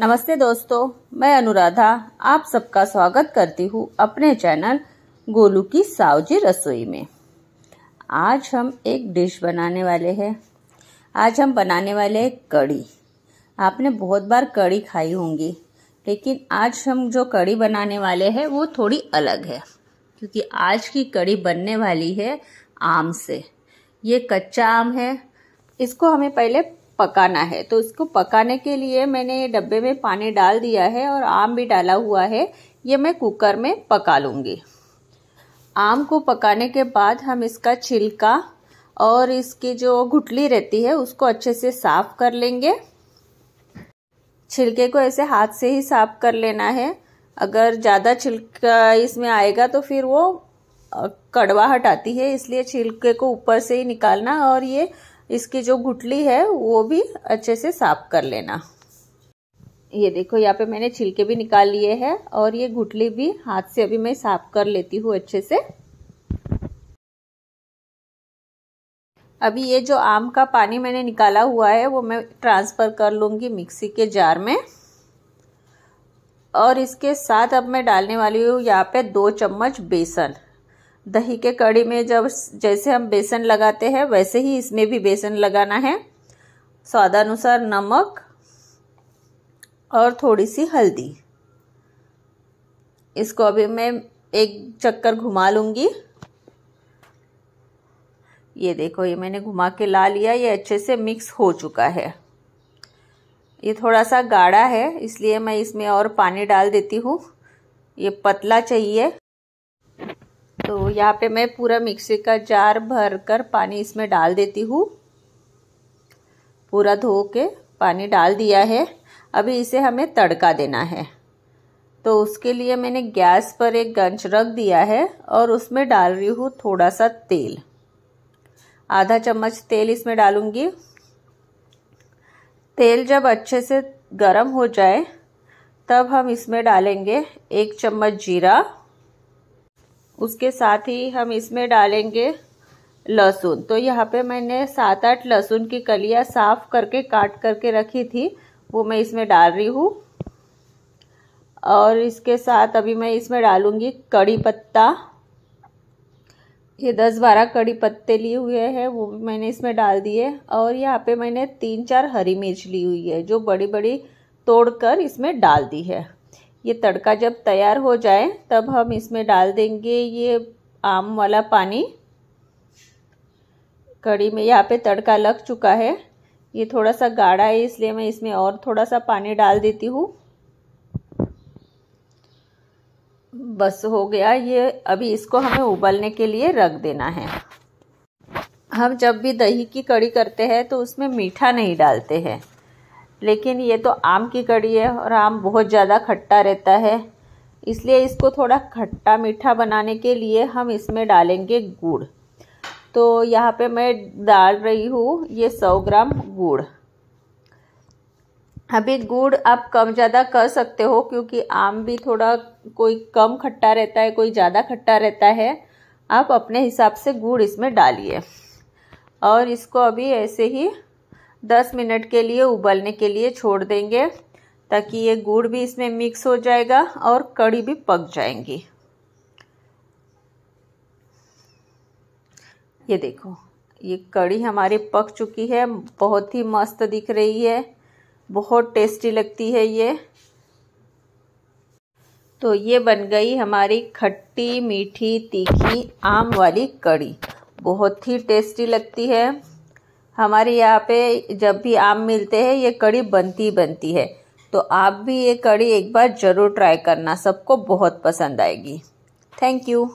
नमस्ते दोस्तों मैं अनुराधा आप सबका स्वागत करती हूँ अपने चैनल गोलू की सावजी रसोई में आज हम एक डिश बनाने वाले हैं आज हम बनाने वाले हैं कड़ी आपने बहुत बार कड़ी खाई होंगी लेकिन आज हम जो कड़ी बनाने वाले हैं वो थोड़ी अलग है क्योंकि आज की कड़ी बनने वाली है आम से ये कच्चा आम है इसको हमें पहले पकाना है तो इसको पकाने के लिए मैंने डब्बे में पानी डाल दिया है और आम भी डाला हुआ है ये मैं कुकर में पका लूँगी आम को पकाने के बाद हम इसका छिलका और इसकी जो घुटली रहती है उसको अच्छे से साफ कर लेंगे छिलके को ऐसे हाथ से ही साफ कर लेना है अगर ज़्यादा छिलका इसमें आएगा तो फिर वो कड़वाहट आती है इसलिए छिलके को ऊपर से ही निकालना और ये इसकी जो गुटली है वो भी अच्छे से साफ कर लेना ये देखो यहाँ पे मैंने छिलके भी निकाल लिए हैं और ये गुटली भी हाथ से अभी मैं साफ कर लेती हूँ अच्छे से अभी ये जो आम का पानी मैंने निकाला हुआ है वो मैं ट्रांसफ़र कर लूंगी मिक्सी के जार में और इसके साथ अब मैं डालने वाली हूँ यहाँ पे दो चम्मच बेसन दही के कड़ी में जब जैसे हम बेसन लगाते हैं वैसे ही इसमें भी बेसन लगाना है स्वादानुसार नमक और थोड़ी सी हल्दी इसको अभी मैं एक चक्कर घुमा लूँगी ये देखो ये मैंने घुमा के ला लिया ये अच्छे से मिक्स हो चुका है ये थोड़ा सा गाढ़ा है इसलिए मैं इसमें और पानी डाल देती हूँ ये पतला चाहिए तो यहाँ पे मैं पूरा मिक्सी का जार भर कर पानी इसमें डाल देती हूँ पूरा धो के पानी डाल दिया है अभी इसे हमें तड़का देना है तो उसके लिए मैंने गैस पर एक गंज रख दिया है और उसमें डाल रही हूँ थोड़ा सा तेल आधा चम्मच तेल इसमें डालूंगी तेल जब अच्छे से गर्म हो जाए तब हम इसमें डालेंगे एक चम्मच जीरा उसके साथ ही हम इसमें डालेंगे लहसुन तो यहाँ पे मैंने सात आठ लहसुन की कलियाँ साफ़ करके काट करके रखी थी वो मैं इसमें डाल रही हूँ और इसके साथ अभी मैं इसमें डालूँगी कड़ी पत्ता ये दस बारह कड़ी पत्ते लिए हुए हैं वो भी मैंने इसमें डाल दिए और यहाँ पे मैंने तीन चार हरी मिर्च ली हुई है जो बड़ी बड़ी तोड़कर इसमें डाल दी है ये तड़का जब तैयार हो जाए तब हम इसमें डाल देंगे ये आम वाला पानी कड़ी में यहाँ पे तड़का लग चुका है ये थोड़ा सा गाढ़ा है इसलिए मैं इसमें और थोड़ा सा पानी डाल देती हूँ बस हो गया ये अभी इसको हमें उबलने के लिए रख देना है हम जब भी दही की कड़ी करते हैं तो उसमें मीठा नहीं डालते हैं लेकिन ये तो आम की कड़ी है और आम बहुत ज़्यादा खट्टा रहता है इसलिए इसको थोड़ा खट्टा मीठा बनाने के लिए हम इसमें डालेंगे गुड़ तो यहाँ पे मैं डाल रही हूँ ये सौ ग्राम गुड़ अभी गुड़ आप कम ज़्यादा कर सकते हो क्योंकि आम भी थोड़ा कोई कम खट्टा रहता है कोई ज़्यादा खट्टा रहता है आप अपने हिसाब से गुड़ इसमें डालिए और इसको अभी ऐसे ही 10 मिनट के लिए उबलने के लिए छोड़ देंगे ताकि ये गुड़ भी इसमें मिक्स हो जाएगा और कड़ी भी पक जाएंगी ये देखो ये कड़ी हमारी पक चुकी है बहुत ही मस्त दिख रही है बहुत टेस्टी लगती है ये तो ये बन गई हमारी खट्टी मीठी तीखी आम वाली कड़ी बहुत ही टेस्टी लगती है हमारे यहाँ पे जब भी आम मिलते हैं ये कड़ी बनती बनती है तो आप भी ये कड़ी एक बार ज़रूर ट्राई करना सबको बहुत पसंद आएगी थैंक यू